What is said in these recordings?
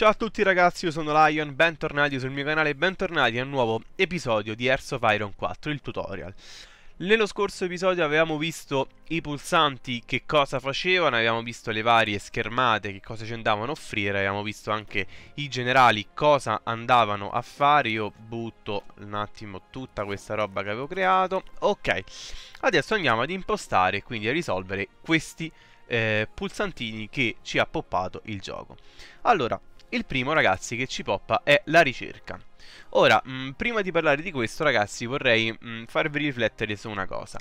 Ciao a tutti ragazzi, io sono Lion, bentornati sul mio canale e bentornati a un nuovo episodio di Airs of Iron 4, il tutorial. Nello scorso episodio avevamo visto i pulsanti che cosa facevano, avevamo visto le varie schermate che cosa ci andavano a offrire, avevamo visto anche i generali cosa andavano a fare, io butto un attimo tutta questa roba che avevo creato, ok, adesso andiamo ad impostare e quindi a risolvere questi eh, pulsantini che ci ha poppato il gioco. Allora, il primo, ragazzi, che ci poppa è la ricerca. Ora, mh, mm, prima di parlare di questo, ragazzi, vorrei mh, mm, farvi riflettere su una cosa.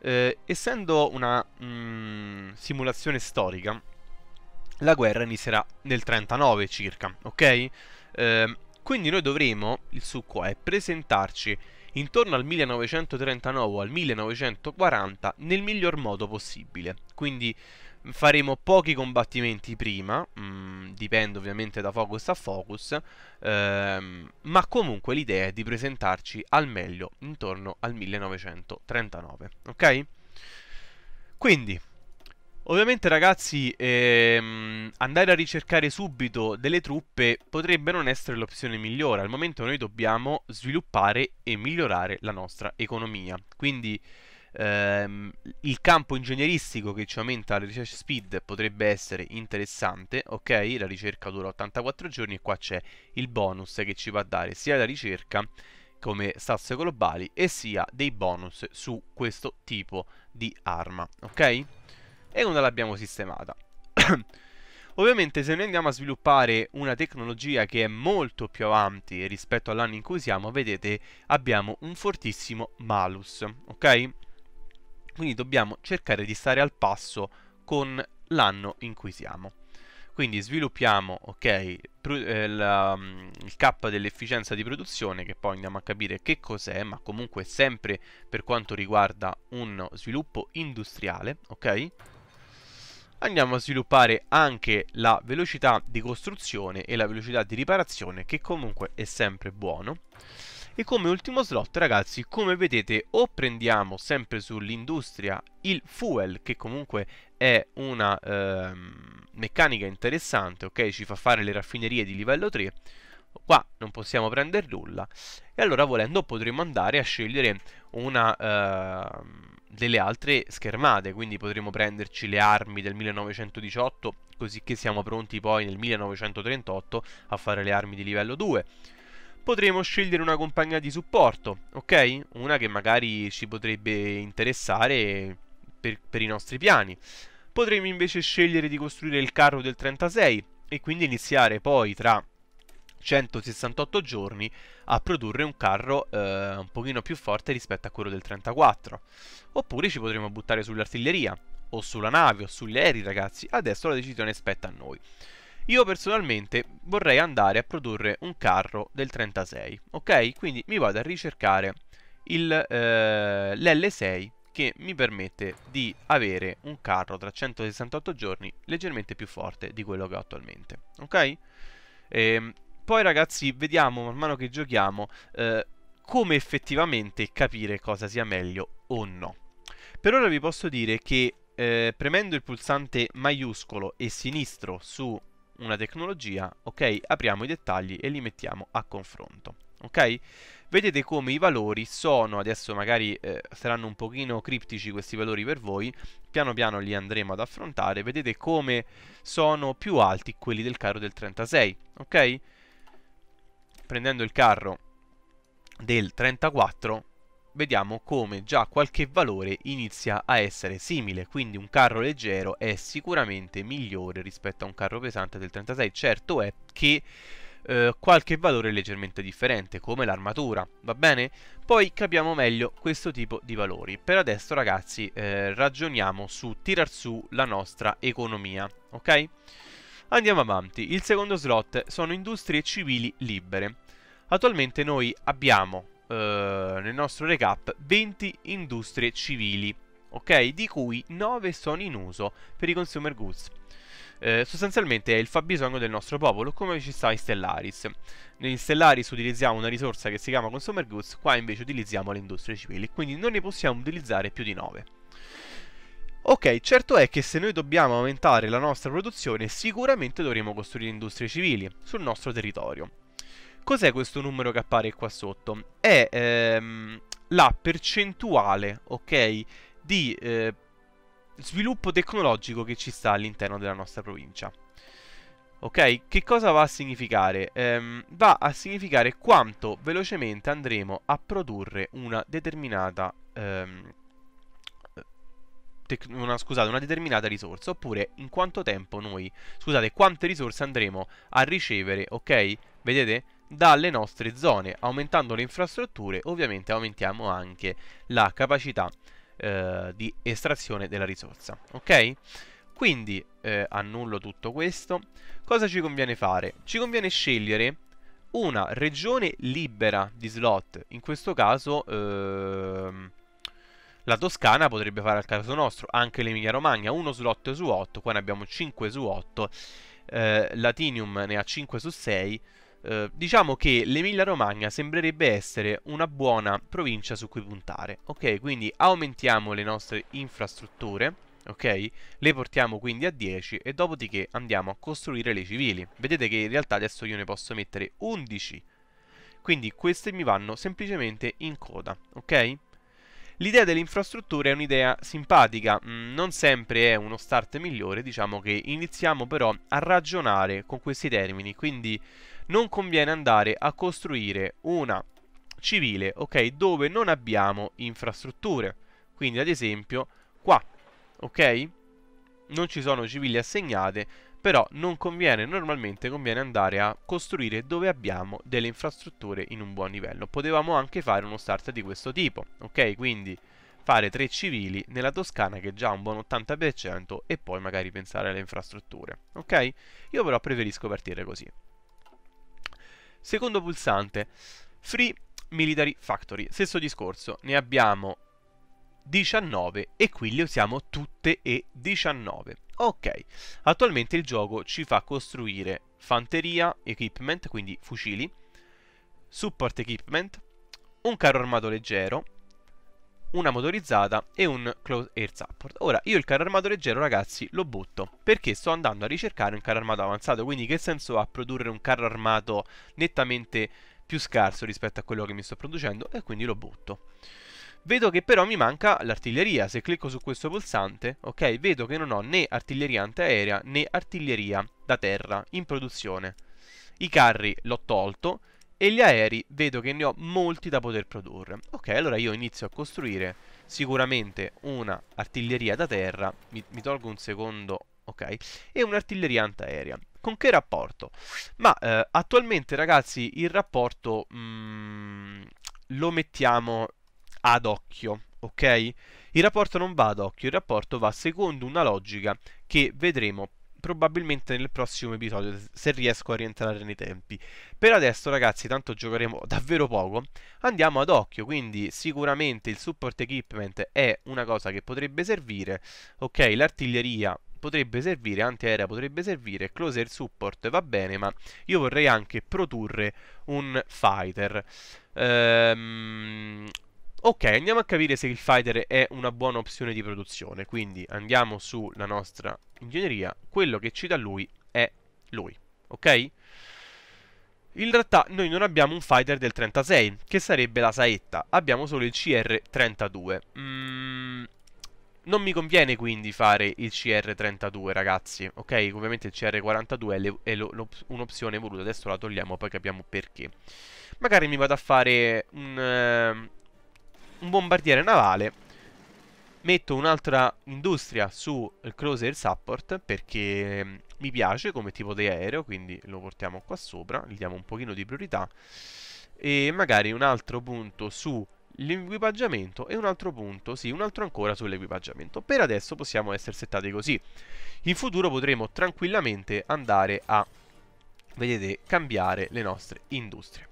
Eh, essendo una mh, mm, simulazione storica, la guerra inizierà nel 39 circa, ok? Eh, quindi noi dovremo, il succo è, presentarci intorno al 1939 o al 1940 nel miglior modo possibile. Quindi faremo pochi combattimenti prima, mh, mm, dipende ovviamente da focus a focus, ehm, ma comunque l'idea è di presentarci al meglio intorno al 1939, ok? Quindi, ovviamente ragazzi, ehm, andare a ricercare subito delle truppe potrebbe non essere l'opzione migliore, al momento noi dobbiamo sviluppare e migliorare la nostra economia, quindi ehm, il campo ingegneristico che ci aumenta la research speed potrebbe essere interessante, ok? La ricerca dura 84 giorni e qua c'è il bonus che ci va a dare sia la ricerca come stazze globali e sia dei bonus su questo tipo di arma, ok? E non l'abbiamo sistemata. Ovviamente se noi andiamo a sviluppare una tecnologia che è molto più avanti rispetto all'anno in cui siamo, vedete, abbiamo un fortissimo malus, ok? Quindi dobbiamo cercare di stare al passo con l'anno in cui siamo. Quindi sviluppiamo okay, eh, la, mm, il K dell'efficienza di produzione, che poi andiamo a capire che cos'è, ma comunque sempre per quanto riguarda un sviluppo industriale, ok? Andiamo a sviluppare anche la velocità di costruzione e la velocità di riparazione, che comunque è sempre buono. E come ultimo slot ragazzi come vedete o prendiamo sempre sull'industria il fuel che comunque è una eh, meccanica interessante ok ci fa fare le raffinerie di livello 3 qua non possiamo prendere nulla e allora volendo potremmo andare a scegliere una eh, delle altre schermate quindi potremmo prenderci le armi del 1918 così che siamo pronti poi nel 1938 a fare le armi di livello 2 potremo scegliere una compagnia di supporto, ok? Una che magari ci potrebbe interessare per, per i nostri piani. Potremmo invece scegliere di costruire il carro del 36 e quindi iniziare poi tra 168 giorni a produrre un carro eh, un pochino più forte rispetto a quello del 34. Oppure ci potremo buttare sull'artiglieria, o sulla nave, o sugli aerei, ragazzi. Adesso la decisione spetta a noi. Io personalmente vorrei andare a produrre un carro del 36, ok? Quindi mi vado a ricercare eh, l'L6 che mi permette di avere un carro tra 168 giorni leggermente più forte di quello che ho attualmente, ok? E, ehm, poi ragazzi vediamo man mano che giochiamo eh, come effettivamente capire cosa sia meglio o no. Per ora vi posso dire che eh, premendo il pulsante maiuscolo e sinistro su una tecnologia, ok? Apriamo i dettagli e li mettiamo a confronto, ok? Vedete come i valori sono, adesso magari eh, saranno un pochino criptici questi valori per voi, piano piano li andremo ad affrontare, vedete come sono più alti quelli del carro del 36, ok? Prendendo il carro del 34 vediamo come già qualche valore inizia a essere simile, quindi un carro leggero è sicuramente migliore rispetto a un carro pesante del 36, certo è che eh, qualche valore leggermente differente, come l'armatura, va bene? Poi capiamo meglio questo tipo di valori. Per adesso ragazzi eh, ragioniamo su tirar su la nostra economia, ok? Andiamo avanti, il secondo slot sono industrie civili libere. Attualmente noi abbiamo eh, nel nostro recap 20 industrie civili, ok? Di cui 9 sono in uso per i consumer goods. Eh, sostanzialmente è il fabbisogno del nostro popolo, come ci sta in Stellaris. In Stellaris utilizziamo una risorsa che si chiama Consumer Goods, qua invece utilizziamo le industrie civili, quindi non ne possiamo utilizzare più di 9. Ok, certo è che se noi dobbiamo aumentare la nostra produzione, sicuramente dovremo costruire industrie civili sul nostro territorio. Cos'è questo numero che appare qua sotto? È ehm, la percentuale, ok, di eh, sviluppo tecnologico che ci sta all'interno della nostra provincia. Ok, che cosa va a significare? Ehm, va a significare quanto velocemente andremo a produrre una determinata... Ehm, una, scusate, una determinata risorsa oppure in quanto tempo noi, scusate, quante risorse andremo a ricevere, ok? Vedete? dalle nostre zone. Aumentando le infrastrutture ovviamente aumentiamo anche la capacità eh, di estrazione della risorsa. Ok? Quindi eh, annullo tutto questo. Cosa ci conviene fare? Ci conviene scegliere una regione libera di slot. In questo caso ehm, la Toscana potrebbe fare al caso nostro, anche l'Emilia Romagna, uno slot su 8, qua ne abbiamo 5 su 8, eh, Latinium ne ha 5 su 6. Eh, diciamo che l'Emilia Romagna sembrerebbe essere una buona provincia su cui puntare, ok? Quindi aumentiamo le nostre infrastrutture, ok? Le portiamo quindi a 10 e dopodiché andiamo a costruire le civili. Vedete che in realtà adesso io ne posso mettere 11, quindi queste mi vanno semplicemente in coda, ok? L'idea dell'infrastruttura è un'idea simpatica, mm, non sempre è uno start migliore, diciamo che iniziamo però a ragionare con questi termini, quindi non conviene andare a costruire una civile, ok, dove non abbiamo infrastrutture. Quindi ad esempio qua, ok? Non ci sono civili assegnate, però non conviene, normalmente conviene andare a costruire dove abbiamo delle infrastrutture in un buon livello. Potevamo anche fare uno start di questo tipo, ok? Quindi fare tre civili nella Toscana che è già un buon 80% e poi magari pensare alle infrastrutture, ok? Io però preferisco partire così. Secondo pulsante, Free Military Factory, stesso discorso, ne abbiamo 19 e qui le usiamo tutte e 19. Ok, attualmente il gioco ci fa costruire fanteria, equipment, quindi fucili, support equipment, un carro armato leggero, una motorizzata e un close air support. Ora, io il carro armato leggero, ragazzi, lo butto, perché sto andando a ricercare un carro armato avanzato, quindi che senso ha produrre un carro armato nettamente più scarso rispetto a quello che mi sto producendo e quindi lo butto. Vedo che però mi manca l'artiglieria, se clicco su questo pulsante, ok, vedo che non ho né artiglieria antiaerea né artiglieria da terra in produzione. I carri l'ho tolto, e gli aerei vedo che ne ho molti da poter produrre. Ok, allora io inizio a costruire sicuramente una artiglieria da terra, mi, mi tolgo un secondo, ok, e un'artiglieria antiaerea. Con che rapporto? Ma eh, attualmente ragazzi il rapporto mh, mm, lo mettiamo ad occhio, ok? Il rapporto non va ad occhio, il rapporto va secondo una logica che vedremo probabilmente nel prossimo episodio, se riesco a rientrare nei tempi. Per adesso ragazzi, tanto giocheremo davvero poco, andiamo ad occhio, quindi sicuramente il support equipment è una cosa che potrebbe servire, ok, l'artiglieria potrebbe servire, antiaerea potrebbe servire, closer support va bene, ma io vorrei anche produrre un fighter. Ehm, Ok, andiamo a capire se il fighter è una buona opzione di produzione, quindi andiamo sulla nostra ingegneria, quello che ci dà lui è lui, ok? In realtà noi non abbiamo un fighter del 36, che sarebbe la saetta, abbiamo solo il CR32. Mm, non mi conviene quindi fare il CR32 ragazzi, ok? Ovviamente il CR42 è, un'opzione voluta, adesso la togliamo poi capiamo perché. Magari mi vado a fare un... Uh, un bombardiere navale metto un'altra industria sul cruiser support perché mm, mi piace come tipo di aereo quindi lo portiamo qua sopra gli diamo un pochino di priorità e magari un altro punto sull'equipaggiamento e un altro punto, sì, un altro ancora sull'equipaggiamento per adesso possiamo essere settati così in futuro potremo tranquillamente andare a vedete cambiare le nostre industrie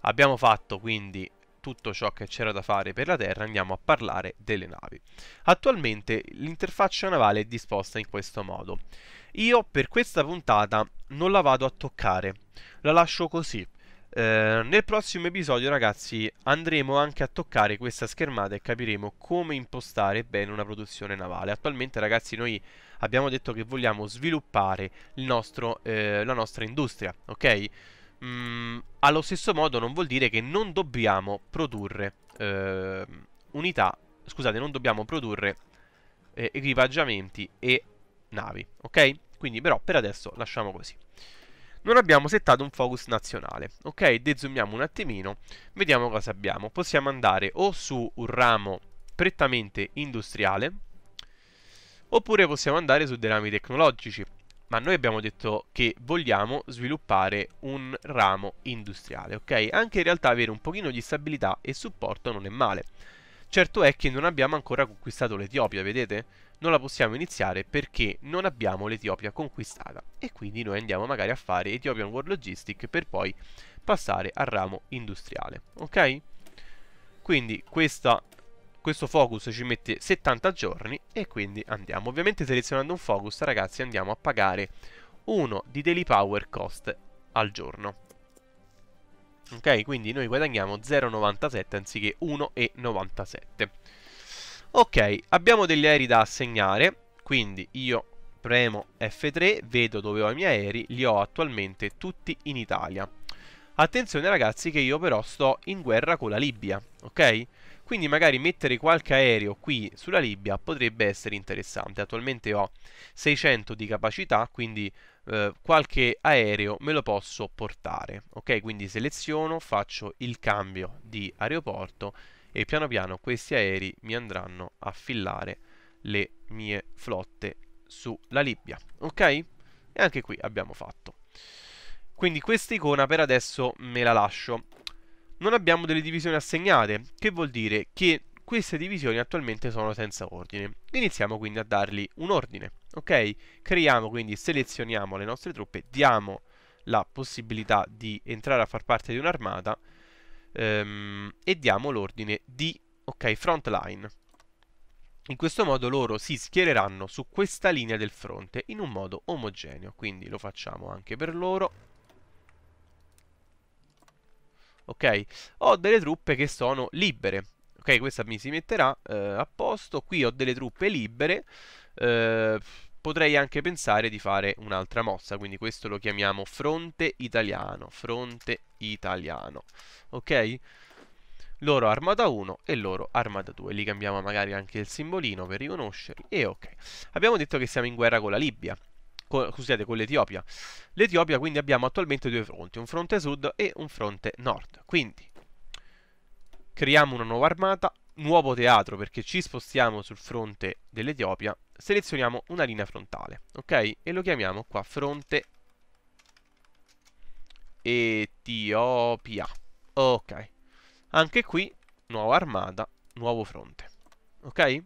abbiamo fatto quindi tutto ciò che c'era da fare per la Terra andiamo a parlare delle navi. Attualmente l'interfaccia navale è disposta in questo modo. Io per questa puntata non la vado a toccare, la lascio così. Eh, nel prossimo episodio ragazzi andremo anche a toccare questa schermata e capiremo come impostare bene una produzione navale Attualmente ragazzi noi abbiamo detto che vogliamo sviluppare nostro, eh, la nostra industria, ok? mh, mm, allo stesso modo non vuol dire che non dobbiamo produrre eh, unità, scusate, non dobbiamo produrre eh, equipaggiamenti e navi, ok? Quindi però per adesso lasciamo così. Non abbiamo settato un focus nazionale, ok? Dezoomiamo un attimino, vediamo cosa abbiamo. Possiamo andare o su un ramo prettamente industriale, oppure possiamo andare su dei rami tecnologici ma noi abbiamo detto che vogliamo sviluppare un ramo industriale, ok? Anche in realtà avere un pochino di stabilità e supporto non è male. Certo è che non abbiamo ancora conquistato l'Etiopia, vedete? Non la possiamo iniziare perché non abbiamo l'Etiopia conquistata e quindi noi andiamo magari a fare Ethiopian World Logistic per poi passare al ramo industriale, ok? Quindi questa questo focus ci mette 70 giorni e quindi andiamo. Ovviamente selezionando un focus ragazzi andiamo a pagare 1 di daily power cost al giorno. Ok, quindi noi guadagniamo 0,97 anziché 1,97. Ok, abbiamo degli aerei da assegnare, quindi io premo F3, vedo dove ho i miei aerei, li ho attualmente tutti in Italia. Attenzione ragazzi che io però sto in guerra con la Libia, ok? Quindi magari mettere qualche aereo qui sulla Libia potrebbe essere interessante. Attualmente ho 600 di capacità, quindi eh, qualche aereo me lo posso portare. Ok, quindi seleziono, faccio il cambio di aeroporto e piano piano questi aerei mi andranno a fillare le mie flotte sulla Libia. Ok? E anche qui abbiamo fatto. Quindi questa icona per adesso me la lascio non abbiamo delle divisioni assegnate, che vuol dire che queste divisioni attualmente sono senza ordine. Iniziamo quindi a dargli un ordine, ok? Creiamo quindi, selezioniamo le nostre truppe, diamo la possibilità di entrare a far parte di un'armata ehm, e diamo l'ordine di, ok, front line. In questo modo loro si schiereranno su questa linea del fronte in un modo omogeneo, quindi lo facciamo anche per loro ok? Ho delle truppe che sono libere, ok? Questa mi si metterà eh, a posto, qui ho delle truppe libere, eh, potrei anche pensare di fare un'altra mossa, quindi questo lo chiamiamo fronte italiano, fronte italiano, ok? Loro armata 1 e loro armata 2, li cambiamo magari anche il simbolino per riconoscerli e ok. Abbiamo detto che siamo in guerra con la Libia, con, scusate, con l'Etiopia. L'Etiopia quindi abbiamo attualmente due fronti, un fronte sud e un fronte nord. Quindi creiamo una nuova armata, nuovo teatro perché ci spostiamo sul fronte dell'Etiopia, selezioniamo una linea frontale, ok? E lo chiamiamo qua fronte Etiopia. Ok. Anche qui nuova armata, nuovo fronte. Ok?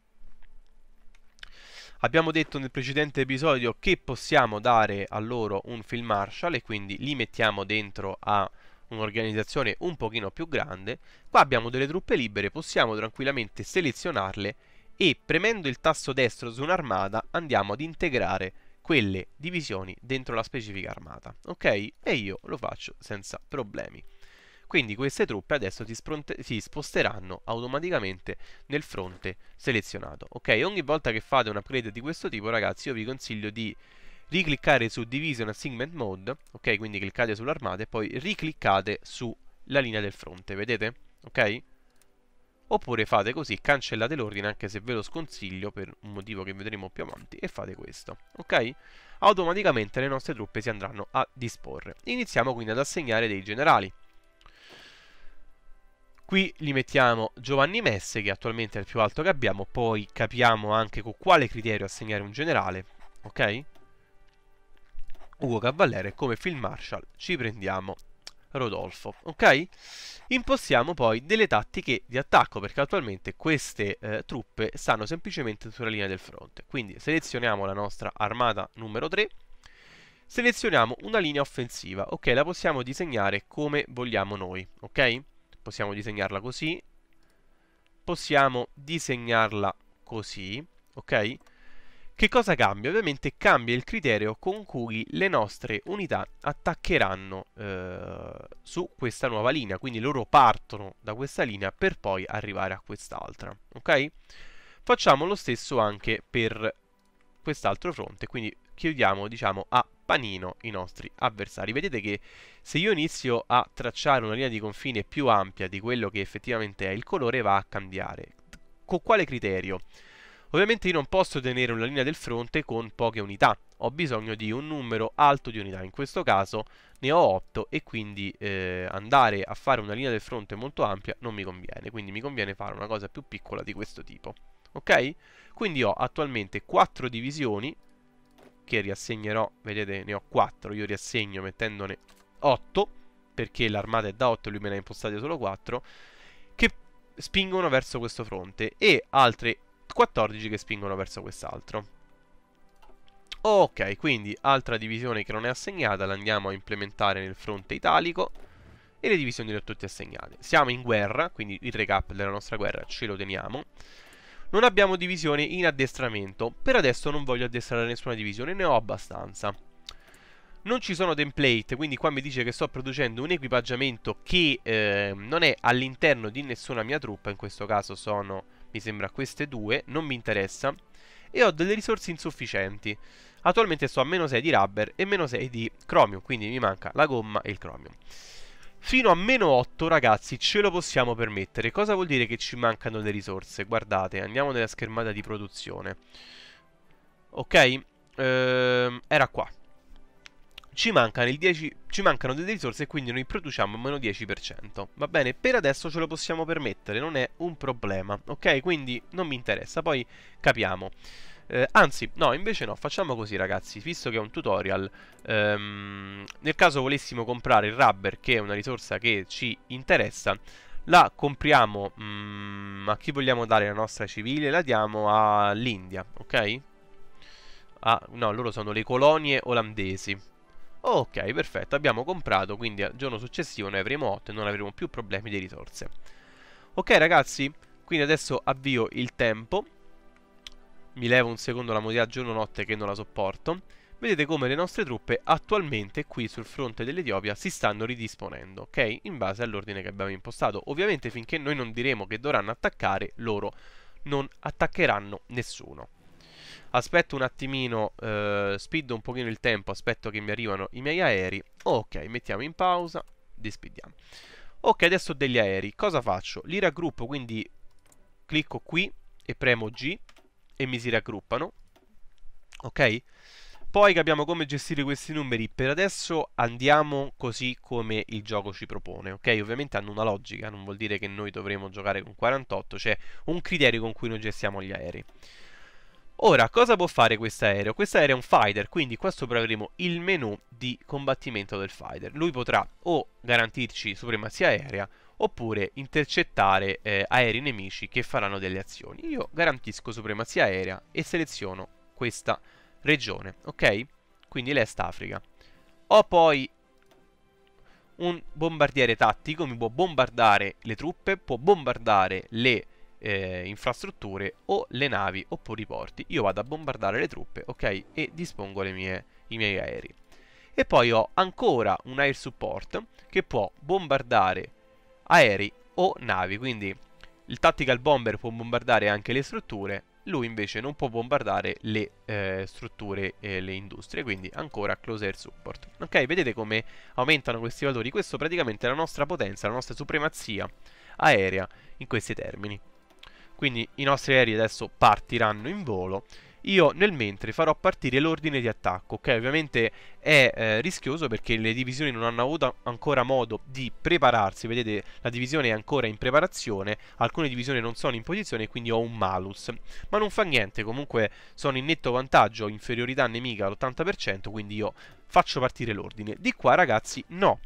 Abbiamo detto nel precedente episodio che possiamo dare a loro un field marshal e quindi li mettiamo dentro a un'organizzazione un pochino più grande. Qua abbiamo delle truppe libere, possiamo tranquillamente selezionarle e premendo il tasto destro su un'armata andiamo ad integrare quelle divisioni dentro la specifica armata. Ok? E io lo faccio senza problemi. Quindi queste truppe adesso si, si, sposteranno automaticamente nel fronte selezionato. Ok, ogni volta che fate un upgrade di questo tipo, ragazzi, io vi consiglio di ricliccare su Division Assignment Mode, ok? Quindi cliccate sull'armata e poi ricliccate sulla linea del fronte, vedete? Ok? Oppure fate così, cancellate l'ordine anche se ve lo sconsiglio per un motivo che vedremo più avanti e fate questo, ok? Automaticamente le nostre truppe si andranno a disporre. Iniziamo quindi ad assegnare dei generali. Qui li mettiamo Giovanni Messe, che attualmente è il più alto che abbiamo, poi capiamo anche con quale criterio assegnare un generale, ok? Ugo Cavallere e come Field Marshal ci prendiamo Rodolfo, ok? Impostiamo poi delle tattiche di attacco perché attualmente queste eh, truppe stanno semplicemente sulla linea del fronte. Quindi selezioniamo la nostra armata numero 3, selezioniamo una linea offensiva, ok? La possiamo disegnare come vogliamo noi, ok? possiamo disegnarla così, possiamo disegnarla così, ok? Che cosa cambia? Ovviamente cambia il criterio con cui le nostre unità attaccheranno eh, su questa nuova linea, quindi loro partono da questa linea per poi arrivare a quest'altra, ok? Facciamo lo stesso anche per quest'altro fronte, quindi chiudiamo diciamo a panino i nostri avversari. Vedete che se io inizio a tracciare una linea di confine più ampia di quello che effettivamente è, il colore va a cambiare. Con quale criterio? Ovviamente io non posso tenere una linea del fronte con poche unità, ho bisogno di un numero alto di unità, in questo caso ne ho 8 e quindi eh, andare a fare una linea del fronte molto ampia non mi conviene, quindi mi conviene fare una cosa più piccola di questo tipo. Ok? Quindi ho attualmente 4 divisioni perché riassegnerò, vedete ne ho 4, io riassegno mettendone 8, perché l'armata è da 8 e lui me ne ha impostate solo 4, che spingono verso questo fronte e altre 14 che spingono verso quest'altro. Ok, quindi altra divisione che non è assegnata, la andiamo a implementare nel fronte italico e le divisioni le ho tutte assegnate. Siamo in guerra, quindi il recap della nostra guerra ce lo teniamo. Non abbiamo divisioni in addestramento. Per adesso non voglio addestrare nessuna divisione, ne ho abbastanza. Non ci sono template, quindi qua mi dice che sto producendo un equipaggiamento che eh, non è all'interno di nessuna mia truppa, in questo caso sono, mi sembra, queste due, non mi interessa. E ho delle risorse insufficienti. Attualmente sto a meno 6 di rubber e meno 6 di chromium, quindi mi manca la gomma e il chromium. Fino a meno 8 ragazzi ce lo possiamo permettere Cosa vuol dire che ci mancano le risorse? Guardate, andiamo nella schermata di produzione Ok? Ehm, era qua ci mancano, 10, ci mancano, delle risorse e quindi noi produciamo meno 10%. Va bene, per adesso ce lo possiamo permettere, non è un problema, ok? Quindi non mi interessa, poi capiamo eh, anzi, no, invece no, facciamo così ragazzi, visto che è un tutorial, ehm, nel caso volessimo comprare il rubber, che è una risorsa che ci interessa, la compriamo mm, a chi vogliamo dare la nostra civile, la diamo all'India, ok? Ah, no, loro sono le colonie olandesi. Ok, perfetto, abbiamo comprato, quindi al giorno successivo ne avremo 8 e non avremo più problemi di risorse. Ok ragazzi, quindi adesso avvio il tempo mi levo un secondo la modalità giorno-notte che non la sopporto, vedete come le nostre truppe attualmente qui sul fronte dell'Etiopia si stanno ridisponendo, ok? In base all'ordine che abbiamo impostato. Ovviamente finché noi non diremo che dovranno attaccare, loro non attaccheranno nessuno. Aspetto un attimino, eh, speedo un pochino il tempo, aspetto che mi arrivano i miei aerei. Ok, mettiamo in pausa, dispidiamo. Ok, adesso degli aerei. Cosa faccio? Li raggruppo, quindi clicco qui e premo G e mi si raggruppano. Ok? Poi capiamo come gestire questi numeri. Per adesso andiamo così come il gioco ci propone, ok? Ovviamente hanno una logica, non vuol dire che noi dovremo giocare con 48, c'è un criterio con cui noi gestiamo gli aerei. Ora, cosa può fare questo aereo? Questo aereo è un fighter, quindi qua sopra avremo il menu di combattimento del fighter. Lui potrà o garantirci supremazia aerea oppure intercettare eh, aerei nemici che faranno delle azioni. Io garantisco supremazia aerea e seleziono questa regione, ok? Quindi l'Est Africa. Ho poi un bombardiere tattico, mi può bombardare le truppe, può bombardare le eh, infrastrutture o le navi oppure i porti. Io vado a bombardare le truppe, ok? E dispongo mie, i miei aerei. E poi ho ancora un air support che può bombardare aerei o navi, quindi il tactical bomber può bombardare anche le strutture, lui invece non può bombardare le eh, strutture e le industrie, quindi ancora close air support. Ok, vedete come aumentano questi valori? Questo praticamente è la nostra potenza, la nostra supremazia aerea in questi termini. Quindi i nostri aerei adesso partiranno in volo io nel mentre farò partire l'ordine di attacco, ok? Ovviamente è eh, rischioso perché le divisioni non hanno avuto ancora modo di prepararsi, vedete la divisione è ancora in preparazione, alcune divisioni non sono in posizione quindi ho un malus, ma non fa niente, comunque sono in netto vantaggio, inferiorità nemica all'80%, quindi io faccio partire l'ordine. Di qua ragazzi no,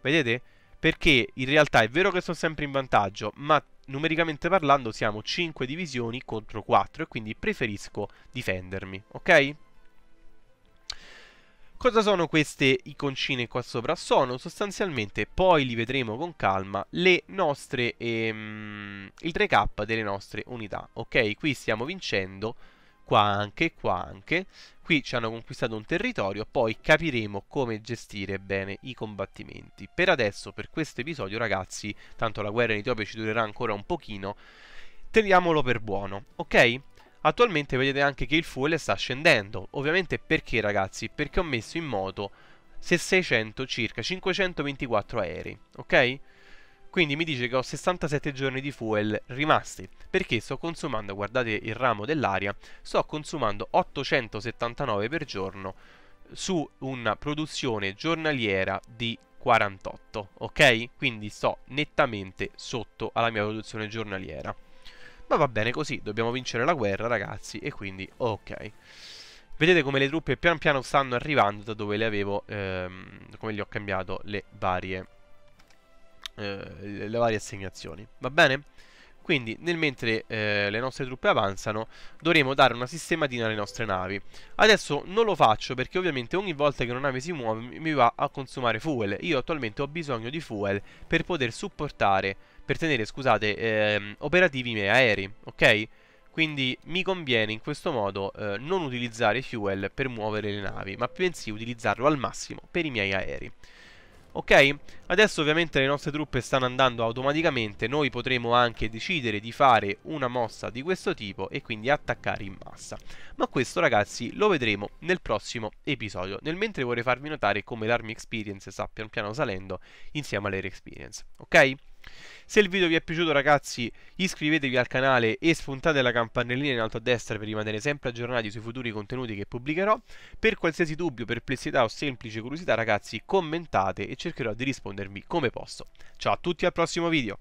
vedete? Perché in realtà è vero che sono sempre in vantaggio, ma numericamente parlando siamo 5 divisioni contro 4 e quindi preferisco difendermi, ok? Cosa sono queste iconcine qua sopra? Sono sostanzialmente, poi li vedremo con calma, le nostre, ehm, il recap delle nostre unità, ok? Qui stiamo vincendo qua anche, qua anche. Qui ci hanno conquistato un territorio, poi capiremo come gestire bene i combattimenti. Per adesso, per questo episodio, ragazzi, tanto la guerra in Etiopia ci durerà ancora un pochino, teniamolo per buono, ok? Attualmente vedete anche che il fuel sta scendendo. Ovviamente perché, ragazzi? Perché ho messo in moto 600 circa 524 aerei, ok? Quindi mi dice che ho 67 giorni di fuel rimasti, perché sto consumando, guardate il ramo dell'aria, sto consumando 879 per giorno su una produzione giornaliera di 48, ok? Quindi sto nettamente sotto alla mia produzione giornaliera. Ma va bene così, dobbiamo vincere la guerra ragazzi e quindi ok. Vedete come le truppe pian piano stanno arrivando da dove le avevo, ehm, come gli ho cambiato le varie eh, le varie assegnazioni. Va bene? Quindi, nel mentre eh, le nostre truppe avanzano, dovremo dare una sistematina alle nostre navi. Adesso non lo faccio perché ovviamente ogni volta che una nave si muove mi va a consumare fuel. Io attualmente ho bisogno di fuel per poter supportare, per tenere, scusate, eh, operativi i miei aerei, ok? Quindi mi conviene in questo modo eh, non utilizzare fuel per muovere le navi, ma bensì utilizzarlo al massimo per i miei aerei. Ok? Adesso ovviamente le nostre truppe stanno andando automaticamente, noi potremo anche decidere di fare una mossa di questo tipo e quindi attaccare in massa. Ma questo ragazzi lo vedremo nel prossimo episodio, nel mentre vorrei farvi notare come l'Army Experience sta pian piano salendo insieme all'Air Experience, ok? Se il video vi è piaciuto ragazzi iscrivetevi al canale e spuntate la campanellina in alto a destra per rimanere sempre aggiornati sui futuri contenuti che pubblicherò. Per qualsiasi dubbio, perplessità o semplice curiosità ragazzi commentate e cercherò di rispondervi come posso. Ciao a tutti al prossimo video!